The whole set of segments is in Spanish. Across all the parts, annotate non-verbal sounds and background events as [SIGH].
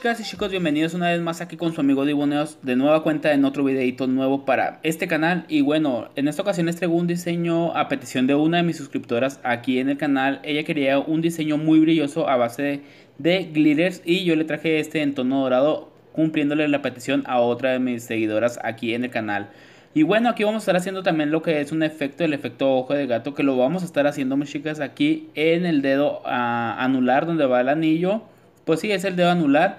chicas y chicos, bienvenidos una vez más aquí con su amigo Dibuneos de nueva cuenta en otro videito nuevo para este canal y bueno, en esta ocasión les traigo un diseño a petición de una de mis suscriptoras aquí en el canal, ella quería un diseño muy brilloso a base de, glitters y yo le traje este en tono dorado cumpliéndole la petición a otra de mis seguidoras aquí en el canal. Y bueno, aquí vamos a estar haciendo también lo que es un efecto, el efecto ojo de gato, que lo vamos a estar haciendo, mis chicas, aquí en el dedo ah, anular donde va el anillo. Pues sí, es el dedo anular.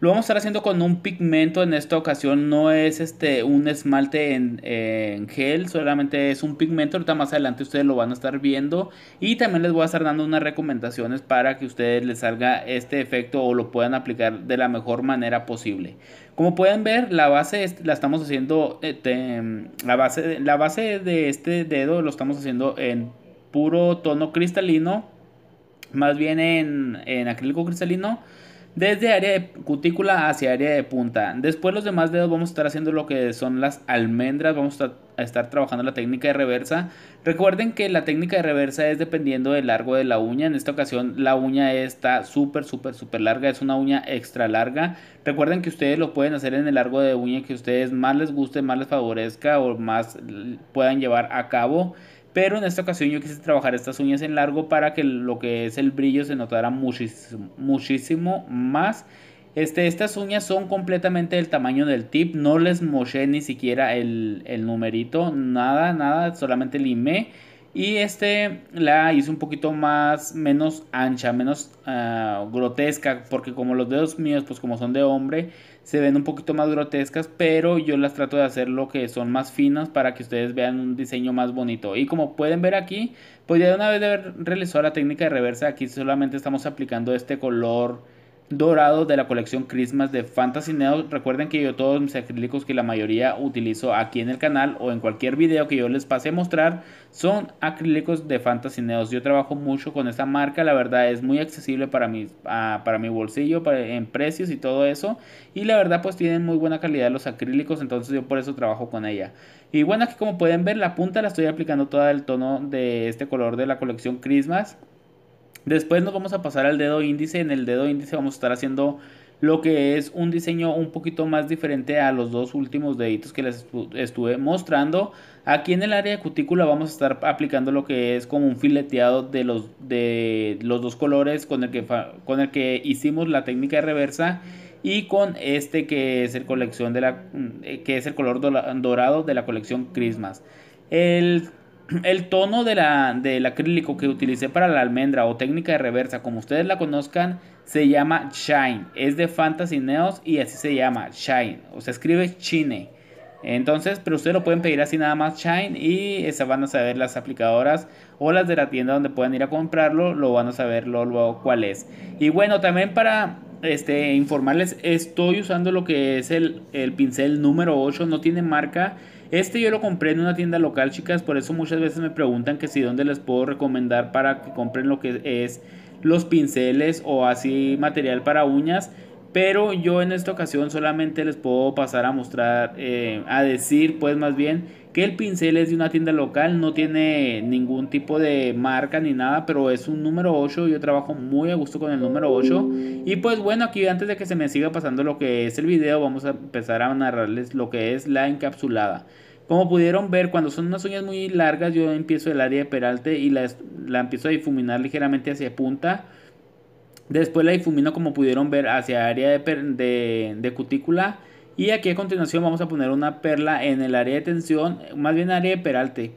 Lo vamos a estar haciendo con un pigmento en esta ocasión. No es este un esmalte en, gel, solamente es un pigmento. Ahorita más adelante ustedes lo van a estar viendo. Y también les voy a estar dando unas recomendaciones para que ustedes les salga este efecto o lo puedan aplicar de la mejor manera posible. Como pueden ver, la base la estamos haciendo, este, la, base, la base de este dedo lo estamos haciendo en puro tono cristalino más bien en, acrílico cristalino desde área de cutícula hacia área de punta. Después los demás dedos vamos a estar haciendo lo que son las almendras, vamos a estar trabajando la técnica de reversa. Recuerden que la técnica de reversa es dependiendo del largo de la uña. En esta ocasión la uña está súper, súper, súper larga, es una uña extra larga. Recuerden que ustedes lo pueden hacer en el largo de uña que ustedes más les guste, más les favorezca o más puedan llevar a cabo. Pero en esta ocasión yo quise trabajar estas uñas en largo para que lo que es el brillo se notara muchísimo, más. Este, estas uñas son completamente del tamaño del tip, no les moché ni siquiera el, el numerito, nada, nada, solamente limé y este la hice un poquito más, menos ancha, menos ah, grotesca, porque como los dedos míos, pues como son de hombre, se ven un poquito más grotescas, pero yo las trato de hacer lo que son más finas para que ustedes vean un diseño más bonito. Y como pueden ver aquí, pues ya de una vez de haber realizado la técnica de reversa, aquí solamente estamos aplicando este color dorado de la colección Christmas de Fantasy Recuerden que yo todos mis acrílicos que la mayoría utilizo aquí en el canal o en cualquier video que yo les pase a mostrar son acrílicos de Fantasy Neos. Yo trabajo mucho con esta marca, la verdad es muy accesible para mi, ah, para mi bolsillo, en precios y todo eso. Y la verdad pues tienen muy buena calidad los acrílicos, entonces yo por eso trabajo con ella. Y bueno, aquí como pueden ver la punta la estoy aplicando toda el tono de este color de la colección Christmas. Después nos vamos a pasar al dedo índice. En el dedo índice vamos a estar haciendo lo que es un diseño un poquito más diferente a los dos últimos deditos que les estuve mostrando. Aquí en el área de cutícula vamos a estar aplicando lo que es como un fileteado de los, de los dos colores con el, que con el que hicimos la técnica reversa y con este que es el, colección de la, mm, eh, que es el color dorado de la colección Christmas. El el tono de la, del acrílico que utilicé para la almendra o técnica de reversa, como ustedes la conozcan, se llama Shine. Es de Fantasy Neos y así se llama, Shine. O sea, escribe Chine. Entonces, pero ustedes lo pueden pedir así nada más Shine y esas van a saber las aplicadoras o las de la tienda donde pueden ir a comprarlo, lo van a saber luego cuál es. Y bueno, también para este, informarles, estoy usando lo que es el, el pincel número 8, no tiene marca este yo lo compré en una tienda local, chicas, por eso muchas veces me preguntan que si dónde les puedo recomendar para que compren lo que es los pinceles o así material para uñas. Pero yo en esta ocasión solamente les puedo pasar a mostrar, eh, a decir pues más bien que el pincel es de una tienda local, no tiene ningún tipo de marca ni nada, pero es un número 8, yo trabajo muy a gusto con el número 8. Y pues bueno, aquí antes de que se me siga pasando lo que es el video, vamos a empezar a narrarles lo que es la encapsulada. Como pudieron ver, cuando son unas uñas muy largas, yo empiezo el área de peralte y la, empiezo a difuminar ligeramente hacia punta. Después la difumino como pudieron ver hacia área de, de, de cutícula y aquí a continuación vamos a poner una perla en el área de tensión, más bien área de peralte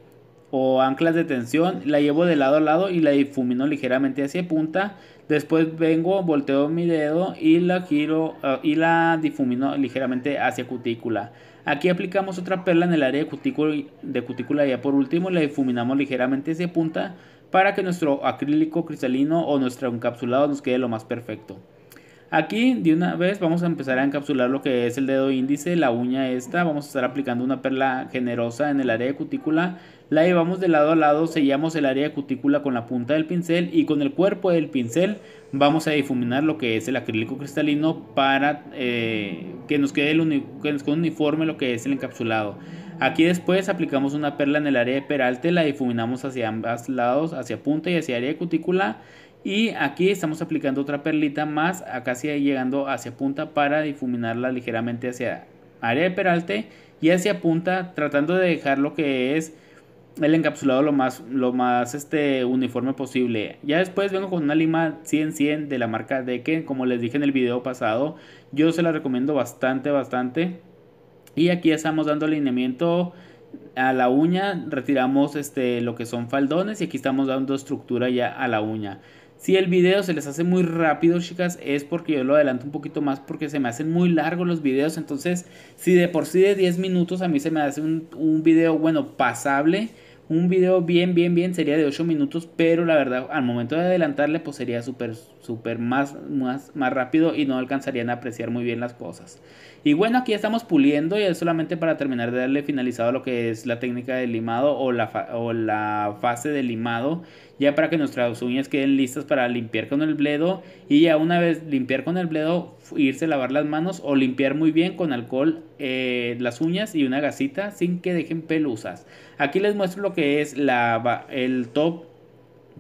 o anclas de tensión. La llevo de lado a lado y la difumino ligeramente hacia punta. Después vengo, volteo mi dedo y la giro eh, y la difumino ligeramente hacia cutícula. Aquí aplicamos otra perla en el área de cutícula, y ya por último la difuminamos ligeramente hacia punta para que nuestro acrílico cristalino o nuestro encapsulado nos quede lo más perfecto. Aquí de una vez vamos a empezar a encapsular lo que es el dedo índice, la uña esta, vamos a estar aplicando una perla generosa en el área de cutícula, la llevamos de lado a lado, sellamos el área de cutícula con la punta del pincel y con el cuerpo del pincel vamos a difuminar lo que es el acrílico cristalino para eh, que nos quede que nos quede uniforme lo que es el encapsulado. Aquí después aplicamos una perla en el área de peralte, la difuminamos hacia ambos lados, hacia punta y hacia área de cutícula y aquí estamos aplicando otra perlita más, acá sí llegando hacia punta para difuminarla ligeramente hacia área de peralte y hacia punta tratando de dejar lo que es el encapsulado lo más, lo más este, uniforme posible. Ya después vengo con una lima 100-100 de la marca Deken, como les dije en el video pasado, yo se la recomiendo bastante, bastante. Y aquí ya estamos dando alineamiento a la uña, retiramos este, lo que son faldones y aquí estamos dando estructura ya a la uña. Si el video se les hace muy rápido, chicas, es porque yo lo adelanto un poquito más porque se me hacen muy largos los videos. Entonces, si de por sí de 10 minutos a mí se me hace un, video, bueno, pasable. Un video bien, bien, bien sería de 8 minutos, pero la verdad, al momento de adelantarle, pues sería súper, súper más, más, más rápido y no alcanzarían a apreciar muy bien las cosas. Y bueno, aquí estamos puliendo y es solamente para terminar de darle finalizado lo que es la técnica de limado o la, o la fase de limado, ya para que nuestras uñas queden listas para limpiar con el bledo y ya una vez limpiar con el bledo, irse a lavar las manos o limpiar muy bien con alcohol eh, las uñas y una gasita sin que dejen pelusas. Aquí les muestro lo que es la, el top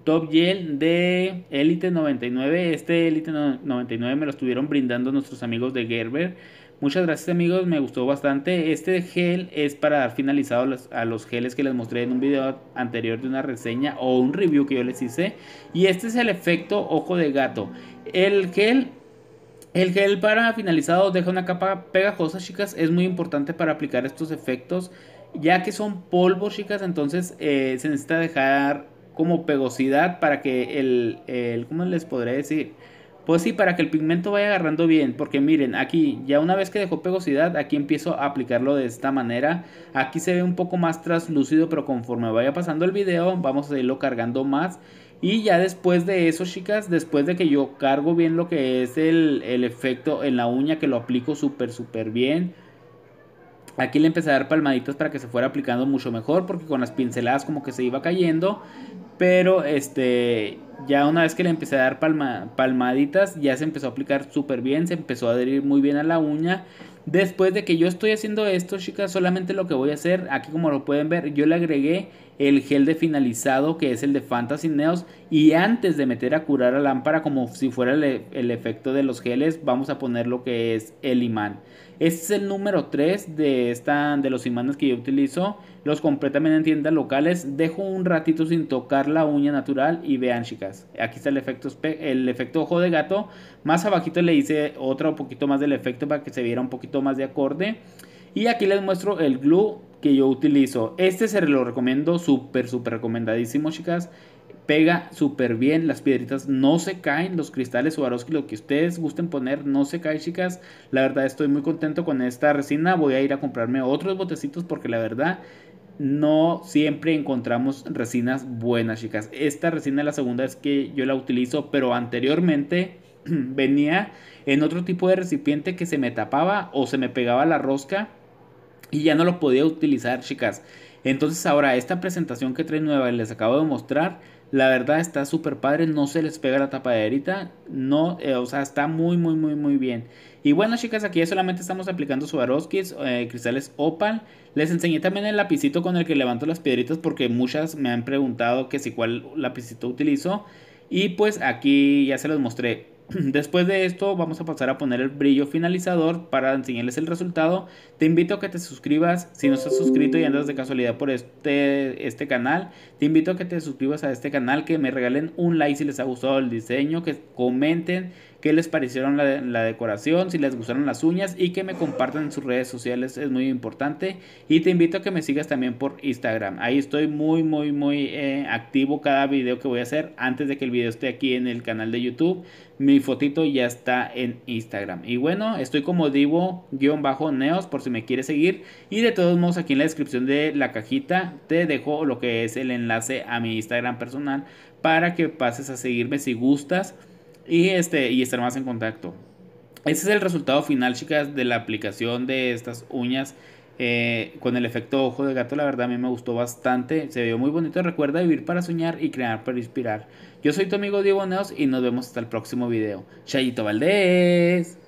Top Gel de Elite 99. Este Elite 99 me lo estuvieron brindando nuestros amigos de Gerber. Muchas gracias amigos, me gustó bastante. Este gel es para dar finalizado a los geles que les mostré en un video anterior de una reseña o un review que yo les hice. Y este es el efecto ojo de gato. El gel el gel para finalizado deja una capa pegajosa, chicas. Es muy importante para aplicar estos efectos. Ya que son polvos, chicas, entonces eh, se necesita dejar como pegosidad para que el, el ¿cómo les podré decir? Pues sí, para que el pigmento vaya agarrando bien, porque miren, aquí ya una vez que dejó pegosidad, aquí empiezo a aplicarlo de esta manera. Aquí se ve un poco más translúcido, pero conforme vaya pasando el video, vamos a irlo cargando más. Y ya después de eso, chicas, después de que yo cargo bien lo que es el, el efecto en la uña, que lo aplico súper, súper bien, Aquí le empecé a dar palmaditas para que se fuera aplicando mucho mejor, porque con las pinceladas como que se iba cayendo. Pero este, ya una vez que le empecé a dar palmaditas, ya se empezó a aplicar súper bien, se empezó a adherir muy bien a la uña. Después de que yo estoy haciendo esto, chicas, solamente lo que voy a hacer, aquí como lo pueden ver, yo le agregué el gel de finalizado que es el de Fantasy Neos y antes de meter a curar la lámpara como si fuera el, e, efecto de los geles vamos a poner lo que es el imán este es el número 3 de, esta, de los imanes que yo utilizo los compré también en tiendas locales dejo un ratito sin tocar la uña natural y vean chicas aquí está el efecto, el efecto ojo de gato más abajito le hice otro poquito más del efecto para que se viera un poquito más de acorde. Y aquí les muestro el glue que yo utilizo. Este se lo recomiendo, súper, súper recomendadísimo, chicas. Pega súper bien, las piedritas no se caen, los cristales o lo que ustedes gusten poner, no se cae, chicas. La verdad estoy muy contento con esta resina, voy a ir a comprarme otros botecitos porque la verdad no siempre encontramos resinas buenas, chicas. Esta resina la segunda es que yo la utilizo, pero anteriormente [CLEARS THROAT] venía en otro tipo de recipiente que se me tapaba o se me pegaba la rosca y ya no lo podía utilizar, chicas. Entonces ahora esta presentación que trae nueva les acabo de mostrar, la verdad está súper padre, no se les pega la tapaderita, no, eh, o sea, está muy, muy, muy, muy bien. Y bueno, chicas, aquí ya solamente estamos aplicando Swarovski, eh, cristales Opal. Les enseñé también el lapicito con el que levanto las piedritas porque muchas me han preguntado que si cuál lapicito utilizo. Y pues aquí ya se los mostré. [CLEARS THROAT] Después de esto vamos a pasar a poner el brillo finalizador para enseñarles el resultado. Te invito a que te suscribas si no estás suscrito y andas de casualidad por este, este canal. Te invito a que te suscribas a este canal, que me regalen un like si les ha gustado el diseño, que comenten qué les parecieron la, decoración, si les gustaron las uñas y que me compartan en sus redes sociales, es muy importante. Y te invito a que me sigas también por Instagram, ahí estoy muy, muy, muy eh, activo cada video que voy a hacer antes de que el video esté aquí en el canal de YouTube. Mi fotito ya está en Instagram. Y bueno, estoy como digo guión bajo neos por si me quieres seguir. Y de todos modos, aquí en la descripción de la cajita te dejo lo que es el enlace a mi Instagram personal para que pases a seguirme si gustas y, este, y estar más en contacto. Ese es el resultado final, chicas, de la aplicación de estas uñas eh, con el efecto ojo de gato. La verdad, a mí me gustó bastante. Se vio muy bonito. Recuerda vivir para soñar y crear para inspirar. Yo soy tu amigo Diego Neos y nos vemos hasta el próximo video. Chayito Valdés.